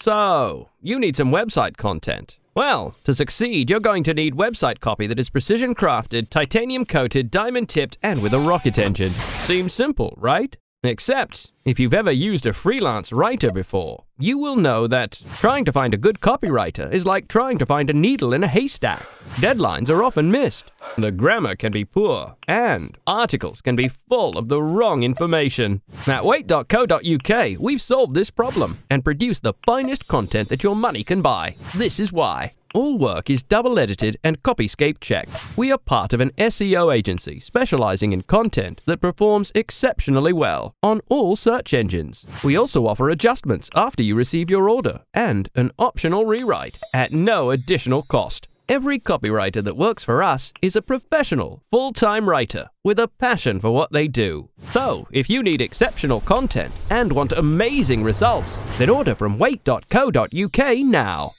So, you need some website content. Well, to succeed, you're going to need website copy that is precision crafted, titanium coated, diamond tipped, and with a rocket engine. Seems simple, right? Except, if you've ever used a freelance writer before, you will know that trying to find a good copywriter is like trying to find a needle in a haystack. Deadlines are often missed, the grammar can be poor, and articles can be full of the wrong information. At wait.co.uk, we've solved this problem and produced the finest content that your money can buy. This is why. All work is double edited and copyscape checked. We are part of an SEO agency specializing in content that performs exceptionally well on all search engines. We also offer adjustments after you receive your order and an optional rewrite at no additional cost. Every copywriter that works for us is a professional, full-time writer with a passion for what they do. So, if you need exceptional content and want amazing results, then order from wait.co.uk now.